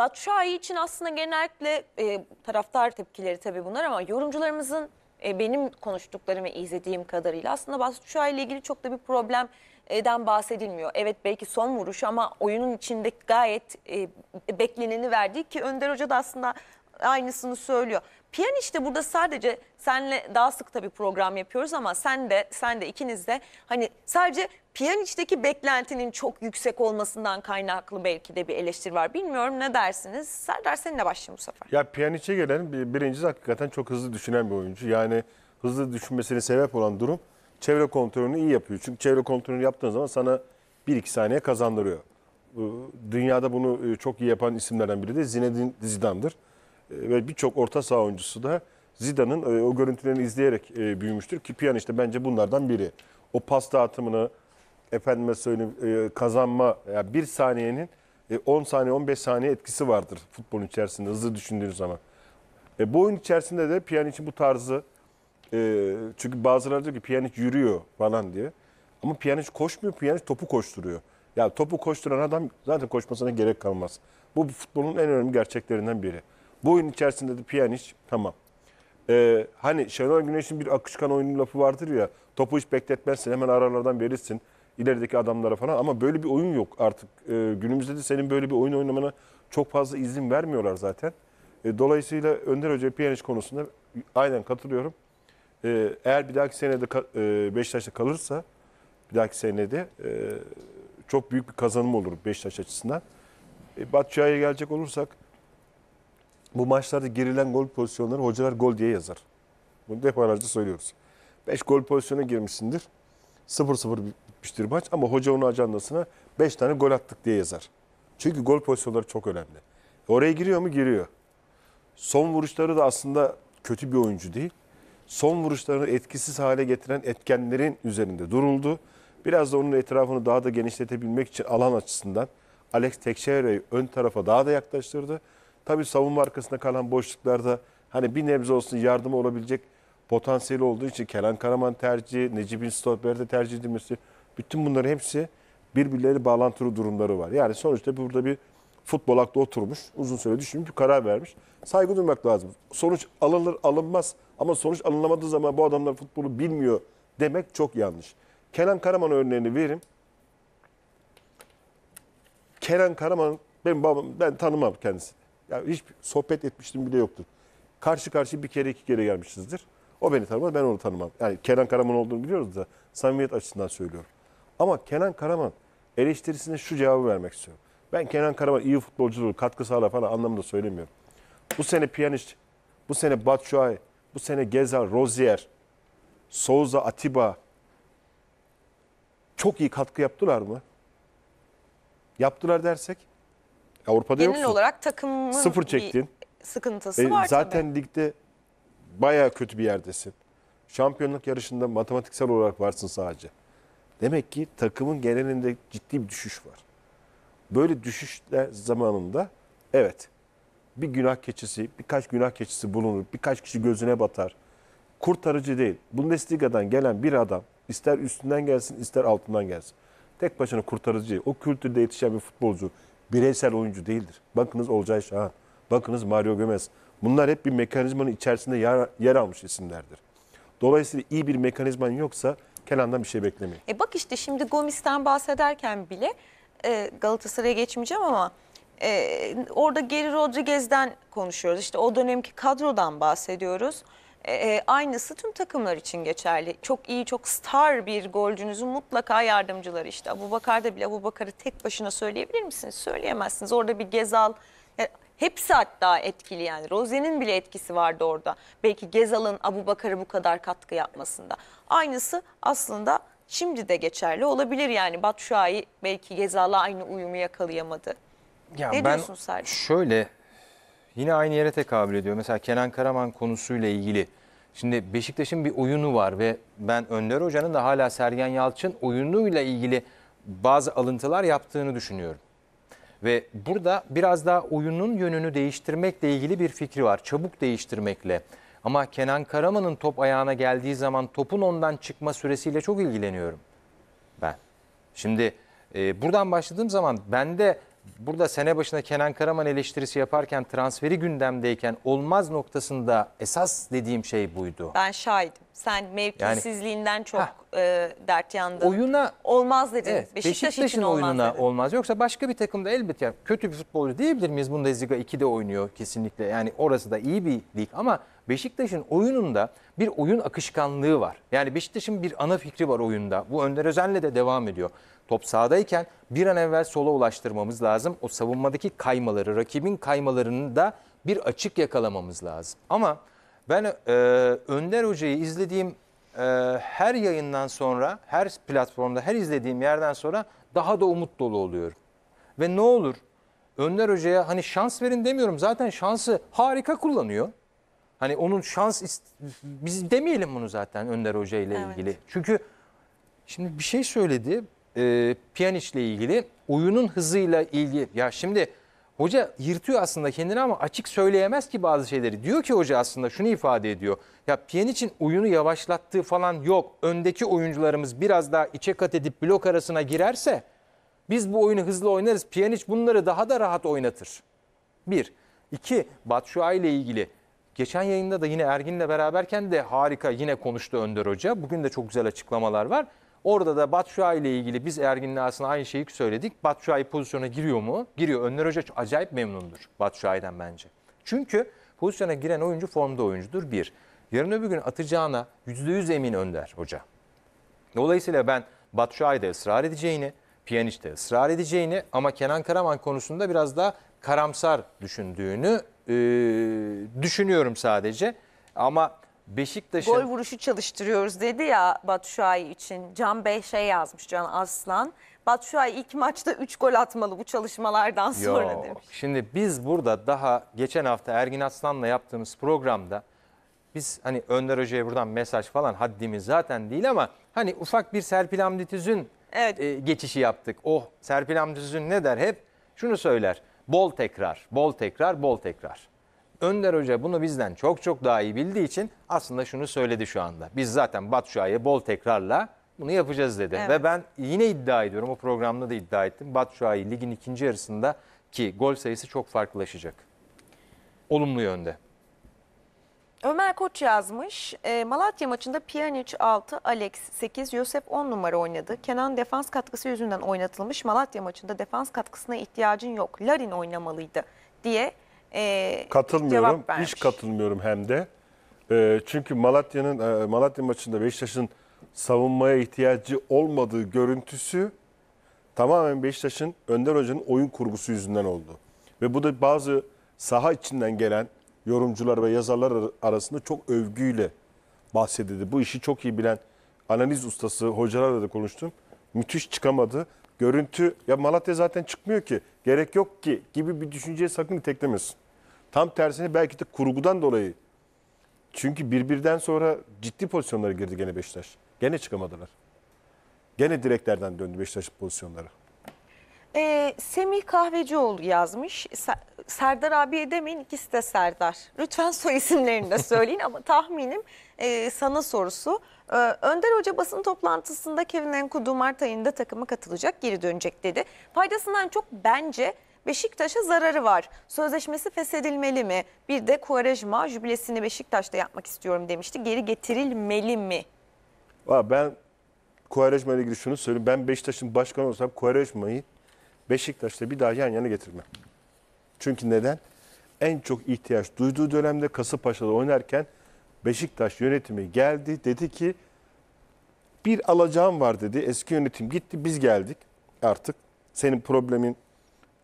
Batu Şahi için aslında genellikle e, taraftar tepkileri tabii bunlar ama yorumcularımızın e, benim konuştuklarım ve izlediğim kadarıyla aslında Batu Şahi ile ilgili çok da bir problem den bahsedilmiyor. Evet belki son vuruş ama oyunun içinde gayet e, bekleneni verdi ki Önder Hoca da aslında aynısını söylüyor. Piyan işte burada sadece senle daha sık tabii program yapıyoruz ama sen de sen de ikiniz de hani sadece Piyaniç'teki beklentinin çok yüksek olmasından kaynaklı belki de bir eleştiri var. Bilmiyorum ne dersiniz? Serdar seninle başlayayım bu sefer. Ya Piyaniç'e gelen birincisi hakikaten çok hızlı düşünen bir oyuncu. Yani hızlı düşünmesine sebep olan durum çevre kontrolünü iyi yapıyor. Çünkü çevre kontrolünü yaptığın zaman sana bir iki saniye kazandırıyor. Dünyada bunu e, çok iyi yapan isimlerden biri de Zinedine Zidane'dır. E, ve birçok orta saha oyuncusu da Zidane'ın e, o görüntülerini izleyerek e, büyümüştür ki Piyan işte bence bunlardan biri. O pas dağıtımını efendime söyleyeyim kazanma yani bir saniyenin 10 saniye 15 saniye etkisi vardır futbolun içerisinde hızlı düşündüğünüz zaman. E, bu oyun içerisinde de Pjanic'in bu tarzı e, çünkü bazıları diyor ki Pjanic yürüyor falan diye. Ama Pjanic koşmuyor, Pjanic topu koşturuyor. Ya topu koşturan adam zaten koşmasına gerek kalmaz. Bu futbolun en önemli gerçeklerinden biri. Bu oyun içerisinde de Pjanic tamam. Ee, hani Şenol Güneş'in bir akışkan oyunun lafı vardır ya. Topu hiç bekletmezsin hemen aralardan verirsin. ilerideki adamlara falan ama böyle bir oyun yok artık. Ee, günümüzde de senin böyle bir oyun oynamana çok fazla izin vermiyorlar zaten. Ee, dolayısıyla Önder Hoca Pjanic konusunda aynen katılıyorum. Ee, eğer bir dahaki senede e, Beşiktaş'ta kalırsa bir dahaki senede e, çok büyük bir kazanım olur Beşiktaş açısından. E, Batçay'a gelecek olursak bu maçlarda girilen gol pozisyonları hocalar gol diye yazar. Bunu defalarca söylüyoruz. 5 gol pozisyona girmişsindir. 0-0 bitmiştir maç ama hoca onu ajandasına 5 tane gol attık diye yazar. Çünkü gol pozisyonları çok önemli. Oraya giriyor mu? Giriyor. Son vuruşları da aslında kötü bir oyuncu değil. Son vuruşlarını etkisiz hale getiren etkenlerin üzerinde duruldu. Biraz da onun etrafını daha da genişletebilmek için alan açısından Alex Tekşehir'i ön tarafa daha da yaklaştırdı. Tabii savunma arkasında kalan boşluklarda hani bir nebze olsun yardım olabilecek potansiyeli olduğu için Kenan Karaman tercihi, Necip Ünstorper'de tercih edilmesi bütün bunların hepsi birbirleri bağlantılı durumları var. Yani sonuçta burada bir futbol aklı oturmuş, uzun süre düşünüp bir karar vermiş. Saygı duymak lazım. Sonuç alınır alınmaz ama sonuç alınamadığı zaman bu adamlar futbolu bilmiyor demek çok yanlış. Kenan Karaman örneğini vereyim. Kenan Karaman benim babam ben tanımam kendisini. Ya hiç sohbet etmiştim bile yoktur. Karşı karşı bir kere iki kere gelmişizdir. O beni tanımaz, ben onu tanımam. Yani Kenan Karaman olduğunu biliyoruz da samimiyet açısından söylüyorum. Ama Kenan Karaman eleştirisine şu cevabı vermek istiyorum. Ben Kenan Karaman iyi futbolcudur, katkı sağlar falan anlamında söylemiyorum. Bu sene Pjanic, bu sene Batshuayi, bu sene Gezal, Rozier, Souza, Atiba çok iyi katkı yaptılar mı? Yaptılar dersek Avrupa'da Genel yoksun. olarak takımın Sıfır çektin. bir sıkıntısı E, var zaten tabii. ligde baya kötü bir yerdesin. Şampiyonluk yarışında matematiksel olarak varsın sadece. Demek ki takımın genelinde ciddi bir düşüş var. Böyle düşüşler zamanında evet bir günah keçisi, birkaç günah keçisi bulunur, birkaç kişi gözüne batar. Kurtarıcı değil. Bundesliga'dan gelen bir adam ister üstünden gelsin ister altından gelsin. Tek başına kurtarıcı değil. O kültürde yetişen bir futbolcu bireysel oyuncu değildir. Bakınız Olcay Şahan, bakınız Mario Gomez. Bunlar hep bir mekanizmanın içerisinde yer, yer almış isimlerdir. Dolayısıyla iyi bir mekanizman yoksa Kenan'dan bir şey beklemeyin. E bak işte şimdi Gomis'ten bahsederken bile e, Galatasaray'a geçmeyeceğim ama e, orada Geri Rodriguez'den konuşuyoruz. İşte o dönemki kadrodan bahsediyoruz. E, e, aynısı tüm takımlar için geçerli. Çok iyi, çok star bir golcünüzün mutlaka yardımcıları işte. Abu Bakar da bile Abu Bakar'ı tek başına söyleyebilir misiniz? Söyleyemezsiniz. Orada bir Gezal, e, hepsi hatta etkili yani. Rozen'in bile etkisi vardı orada. Belki Gezal'ın Abu Bakar'ı bu kadar katkı yapmasında. Aynısı aslında şimdi de geçerli olabilir yani. Batu Şahin belki Gezal'la aynı uyumu yakalayamadı. Ya ne ben diyorsun Serdar? Şöyle yine aynı yere tekabül ediyor. Mesela Kenan Karaman konusuyla ilgili. Şimdi Beşiktaş'ın bir oyunu var ve ben Önder Hoca'nın da hala Sergen Yalçın oyunuyla ilgili bazı alıntılar yaptığını düşünüyorum. Ve burada biraz daha oyunun yönünü değiştirmekle ilgili bir fikri var. Çabuk değiştirmekle. Ama Kenan Karaman'ın top ayağına geldiği zaman topun ondan çıkma süresiyle çok ilgileniyorum ben. Şimdi e, buradan başladığım zaman bende burada sene başına Kenan Karaman eleştirisi yaparken transferi gündemdeyken olmaz noktasında esas dediğim şey buydu. Ben şahidim. Sen mevkisizliğinden yani, çok e, dert yandın. Oyuna olmaz dedin. Evet, Beşiktaş, Beşiktaş'ın için oyununa dedin. olmaz. Yoksa başka bir takımda elbette yani kötü bir futbolcu diyebilir miyiz? Bundesliga 2'de oynuyor kesinlikle. Yani orası da iyi bir lig ama Beşiktaş'ın oyununda bir oyun akışkanlığı var. Yani Beşiktaş'ın bir ana fikri var oyunda. Bu Önder Özen'le de devam ediyor. Top sağdayken bir an evvel sola ulaştırmamız lazım. O savunmadaki kaymaları, rakibin kaymalarını da bir açık yakalamamız lazım. Ama ben e, Önder Hoca'yı izlediğim e, her yayından sonra, her platformda, her izlediğim yerden sonra daha da umut dolu oluyorum. Ve ne olur Önder Hoca'ya hani şans verin demiyorum. Zaten şansı harika kullanıyor. Hani onun şans biz demeyelim bunu zaten Önder Hoca ile evet. ilgili. Çünkü şimdi bir şey söyledi e, Pjanic ile ilgili oyunun hızıyla ilgili. Ya şimdi hoca yırtıyor aslında kendini ama açık söyleyemez ki bazı şeyleri. Diyor ki hoca aslında şunu ifade ediyor. Ya Pjanic'in oyunu yavaşlattığı falan yok. Öndeki oyuncularımız biraz daha içe kat edip blok arasına girerse biz bu oyunu hızlı oynarız. Pjanic bunları daha da rahat oynatır. Bir. İki, Batshuayi ile ilgili Geçen yayında da yine Ergin'le beraberken de harika yine konuştu Önder Hoca. Bugün de çok güzel açıklamalar var. Orada da Batshuayi ile ilgili biz Ergin'le aslında aynı şeyi söyledik. Batshuayi pozisyona giriyor mu? Giriyor. Önder Hoca acayip memnundur Batshuayi'den bence. Çünkü pozisyona giren oyuncu formda oyuncudur bir. Yarın öbür gün atacağına %100 emin Önder Hoca. Dolayısıyla ben Batshuayi'de ısrar edeceğini, Pjanic'te ısrar edeceğini ama Kenan Karaman konusunda biraz daha karamsar düşündüğünü ee, düşünüyorum sadece. Ama Beşiktaş'ın... Gol vuruşu çalıştırıyoruz dedi ya Batşuay için. Can Bey şey yazmış Can Aslan. Batşuay ilk maçta 3 gol atmalı bu çalışmalardan sonra Yo, demiş. Şimdi biz burada daha geçen hafta Ergin Aslan'la yaptığımız programda biz hani Önder Hoca'ya buradan mesaj falan haddimiz zaten değil ama hani ufak bir Serpil Hamdi Tüz'ün evet. e, geçişi yaptık. Oh Serpil Hamdi Tüz'ün ne der hep? Şunu söyler. Bol tekrar, bol tekrar, bol tekrar. Önder Hoca bunu bizden çok çok daha iyi bildiği için aslında şunu söyledi şu anda. Biz zaten Batşuay'ı bol tekrarla bunu yapacağız dedi. Evet. Ve ben yine iddia ediyorum, o programda da iddia ettim. Batşuay'ı ligin ikinci yarısında ki gol sayısı çok farklılaşacak. Olumlu yönde. Ömer Koç yazmış. E, Malatya maçında Pjanic 6, Alex 8, Yosef 10 numara oynadı. Kenan defans katkısı yüzünden oynatılmış. Malatya maçında defans katkısına ihtiyacın yok. Larin oynamalıydı diye e, katılmıyorum. Hiç katılmıyorum hem de. E, çünkü Malatya'nın e, Malatya maçında Beşiktaş'ın savunmaya ihtiyacı olmadığı görüntüsü tamamen Beşiktaş'ın Önder Hoca'nın oyun kurgusu yüzünden oldu. Ve bu da bazı saha içinden gelen yorumcular ve yazarlar arasında çok övgüyle bahsedildi. Bu işi çok iyi bilen analiz ustası hocalarla da konuştum. Müthiş çıkamadı. Görüntü ya Malatya zaten çıkmıyor ki. Gerek yok ki gibi bir düşünceye sakın iteklemesin. Tam tersine belki de kurgudan dolayı. Çünkü birbirden sonra ciddi pozisyonlara girdi gene Beşiktaş. Gene çıkamadılar. Gene direklerden döndü Beşiktaş pozisyonları. Ee, Semih Kahvecioğlu yazmış. Serdar abiye demeyin ikisi de Serdar. Lütfen soy isimlerini de söyleyin ama tahminim e, sana sorusu. E, Önder Hoca basın toplantısında Kevin Enkudu Mart ayında takıma katılacak geri dönecek dedi. Faydasından çok bence Beşiktaş'a zararı var. Sözleşmesi feshedilmeli mi? Bir de Kuarejma jübilesini Beşiktaş'ta yapmak istiyorum demişti. Geri getirilmeli mi? ben Kuarejma ile ilgili şunu söyleyeyim. Ben Beşiktaş'ın başkanı olsam Kuarejma'yı Beşiktaş'ta bir daha yan yana getirmem. Çünkü neden? En çok ihtiyaç duyduğu dönemde Kasımpaşa'da oynarken Beşiktaş yönetimi geldi. Dedi ki bir alacağım var dedi. Eski yönetim gitti biz geldik artık. Senin problemin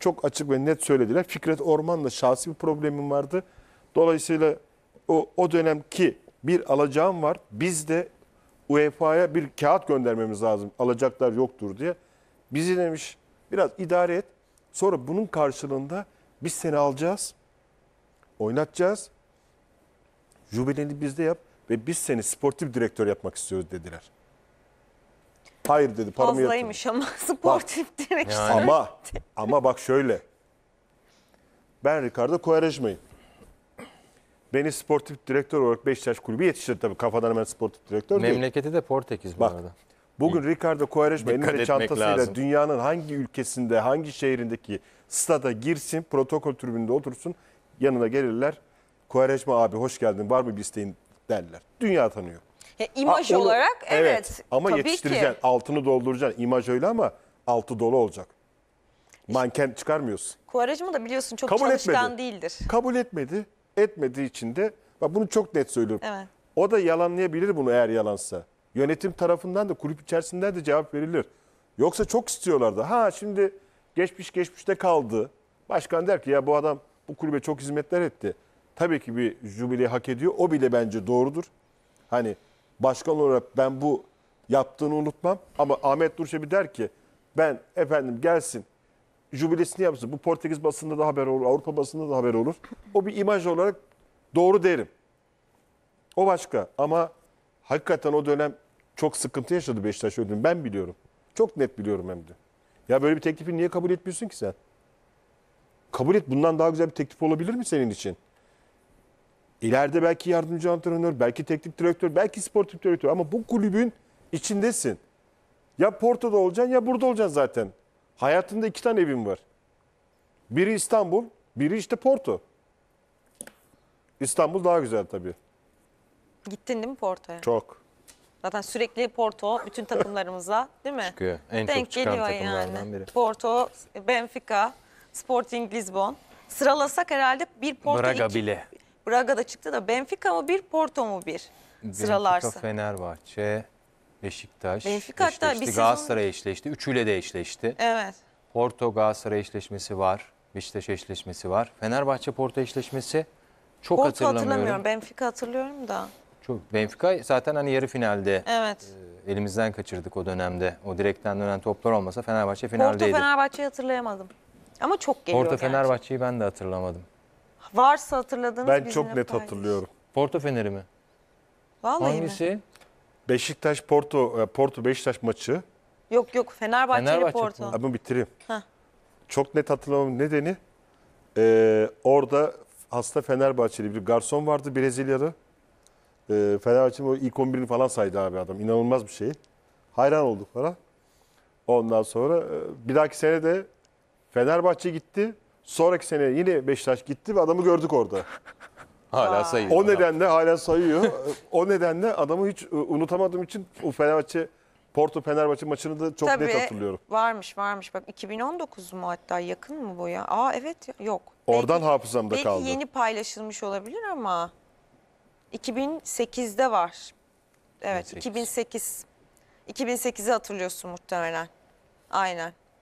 çok açık ve net söylediler. Fikret Orman'la şahsi bir problemim vardı. Dolayısıyla o, o dönemki bir alacağım var. Biz de UEFA'ya bir kağıt göndermemiz lazım. Alacaklar yoktur diye. Bizi demiş biraz idare et. Sonra bunun karşılığında biz seni alacağız, oynatacağız. Jübileni bizde yap ve biz seni sportif direktör yapmak istiyoruz dediler. Hayır dedi paramı yatırdım. Fazlaymış ama sportif direktör. Yani. Ama, ama bak şöyle. Ben Ricardo Quaresma'yım. Beni sportif direktör olarak Beşiktaş Kulübü yetiştirdi tabii. Kafadan hemen sportif direktör Memleketi değil. de Portekiz bu Bak, arada. Bugün Ricardo Quaresma elinde çantasıyla lazım. dünyanın hangi ülkesinde, hangi şehrindeki stada girsin, protokol tribünde otursun, yanına gelirler. Quaresma abi hoş geldin, var mı bir isteğin derler. Dünya tanıyor. Ya imaj Ha, onu- olarak evet. Ama tabii yetiştireceksin, ki. altını dolduracaksın. İmaj öyle ama altı dolu olacak. Manken çıkarmıyorsun. Kuvaracımı da biliyorsun çok Kabul çalışkan etmedi. değildir. Kabul etmedi. Etmediği için de bak bunu çok net söylüyorum. Evet. O da yalanlayabilir bunu eğer yalansa. Yönetim tarafından da kulüp içerisinden de cevap verilir. Yoksa çok istiyorlardı. Ha şimdi geçmiş geçmişte kaldı. Başkan der ki ya bu adam bu kulübe çok hizmetler etti. Tabii ki bir jubile hak ediyor. O bile bence doğrudur. Hani başkan olarak ben bu yaptığını unutmam. Ama Ahmet Durşebi der ki ben efendim gelsin jubilesini yapsın. Bu Portekiz basında da haber olur, Avrupa basında da haber olur. O bir imaj olarak doğru derim. O başka ama hakikaten o dönem çok sıkıntı yaşadı Beşiktaş ödün. Ben biliyorum. Çok net biliyorum hem de. Ya böyle bir teklifi niye kabul etmiyorsun ki sen? Kabul et. Bundan daha güzel bir teklif olabilir mi senin için? İleride belki yardımcı antrenör, belki teknik direktör, belki sportif direktör ama bu kulübün içindesin. Ya Porto'da olacaksın ya burada olacaksın zaten. Hayatında iki tane evin var. Biri İstanbul, biri işte Porto. İstanbul daha güzel tabii. Gittin değil mi Porto'ya? Çok. Zaten sürekli Porto bütün takımlarımızla, değil mi? Çıkıyor. En Denk çok çıkan geliyor takımlardan yani. biri. Porto, Benfica, Sporting Lisbon. Sıralasak herhalde bir Porto Braga iki, bile. da çıktı da Benfica mı bir, Porto mu bir sıralarsa. Benfica, Fenerbahçe, Beşiktaş. Benfica hatta bir bir sezon... Galatasaray eşleşti. Üçüyle de eşleşti. Evet. Porto Galatasaray eşleşmesi var. Beşiktaş eşleşmesi var. Fenerbahçe Porto eşleşmesi çok Porto hatırlamıyorum. hatırlamıyorum. Benfica hatırlıyorum da. Çok. Benfica zaten hani yarı finalde Evet. e, elimizden kaçırdık o dönemde. O direkten dönen toplar olmasa Fenerbahçe finaldeydi. Porto finaldeydi. Fenerbahçe'yi hatırlayamadım. Ama çok geliyor Porto Fenerbahçe'yi ben de hatırlamadım. Varsa hatırladığınız Ben çok net paylaşın. hatırlıyorum. Porto Fener'i mi? Vallahi mi? Hangisi? Beşiktaş Porto e, Porto Beşiktaş maçı. Yok yok Fenerbahçe'li Fenerbahçe Porto. Ama bitireyim. Heh. Çok net hatırlamam nedeni e, orada hasta Fenerbahçeli bir garson vardı Brezilyalı. E, ee, Fenerbahçe'nin o ilk 11'ini falan saydı abi adam. İnanılmaz bir şey. Hayran olduk falan. Ondan sonra e, bir dahaki sene de Fenerbahçe gitti. Sonraki sene yine Beşiktaş gitti ve adamı gördük orada. Hala sayıyor. O nedenle hala sayıyor. o nedenle adamı hiç e, unutamadığım için o Fenerbahçe Porto Fenerbahçe maçını da çok Tabii, net hatırlıyorum. Varmış varmış. Bak 2019 mu hatta yakın mı bu ya? Aa evet yok. Oradan belki, hafızamda belki kaldı. Belki yeni paylaşılmış olabilir ama. 2008'de var. Evet 2008. 2008'i hatırlıyorsun muhtemelen. Aynen.